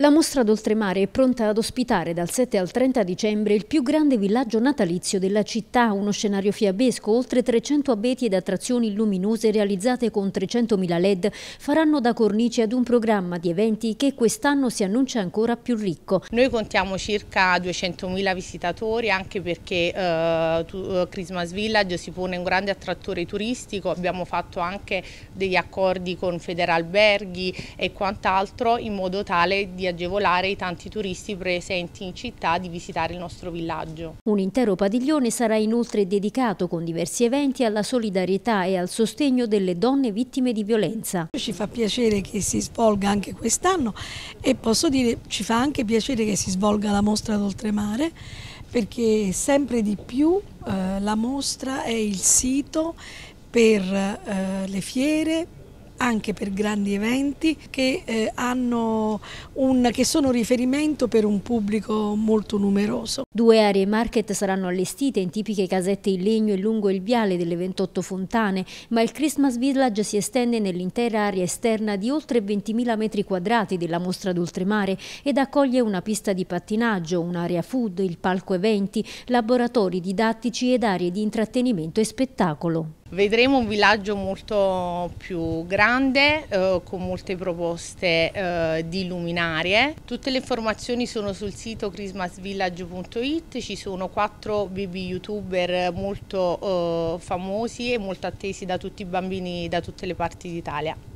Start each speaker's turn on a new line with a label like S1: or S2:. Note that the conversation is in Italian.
S1: La mostra d'oltremare è pronta ad ospitare dal 7 al 30 dicembre il più grande villaggio natalizio della città, uno scenario fiabesco, oltre 300 abeti ed attrazioni luminose realizzate con 300.000 led faranno da cornice ad un programma di eventi che
S2: quest'anno si annuncia ancora più ricco. Noi contiamo circa 200.000 visitatori anche perché eh, eh, Christmas Village si pone un grande attrattore turistico, abbiamo fatto anche degli accordi con Federalberghi e quant'altro in modo tale di agevolare i tanti turisti presenti in città di visitare il nostro villaggio. Un
S1: intero padiglione sarà inoltre dedicato con diversi eventi alla solidarietà e al sostegno
S3: delle donne vittime di violenza. Ci fa piacere che si svolga anche quest'anno e posso dire ci fa anche piacere che si svolga la mostra d'oltremare perché sempre di più eh, la mostra è il sito per eh, le fiere, anche per grandi eventi che, eh, un, che sono riferimento per un pubblico molto numeroso. Due aree market
S1: saranno allestite in tipiche casette in legno e lungo il viale delle 28 fontane, ma il Christmas Village si estende nell'intera area esterna di oltre 20.000 metri quadrati della mostra d'oltremare ed accoglie una pista di pattinaggio, un'area food, il palco eventi, laboratori didattici ed aree di intrattenimento e spettacolo.
S2: Vedremo un villaggio molto più grande eh, con molte proposte eh, di luminarie. Tutte le informazioni sono sul sito christmasvillage.it, ci sono quattro baby youtuber molto eh, famosi e molto attesi da tutti i bambini da tutte le parti d'Italia.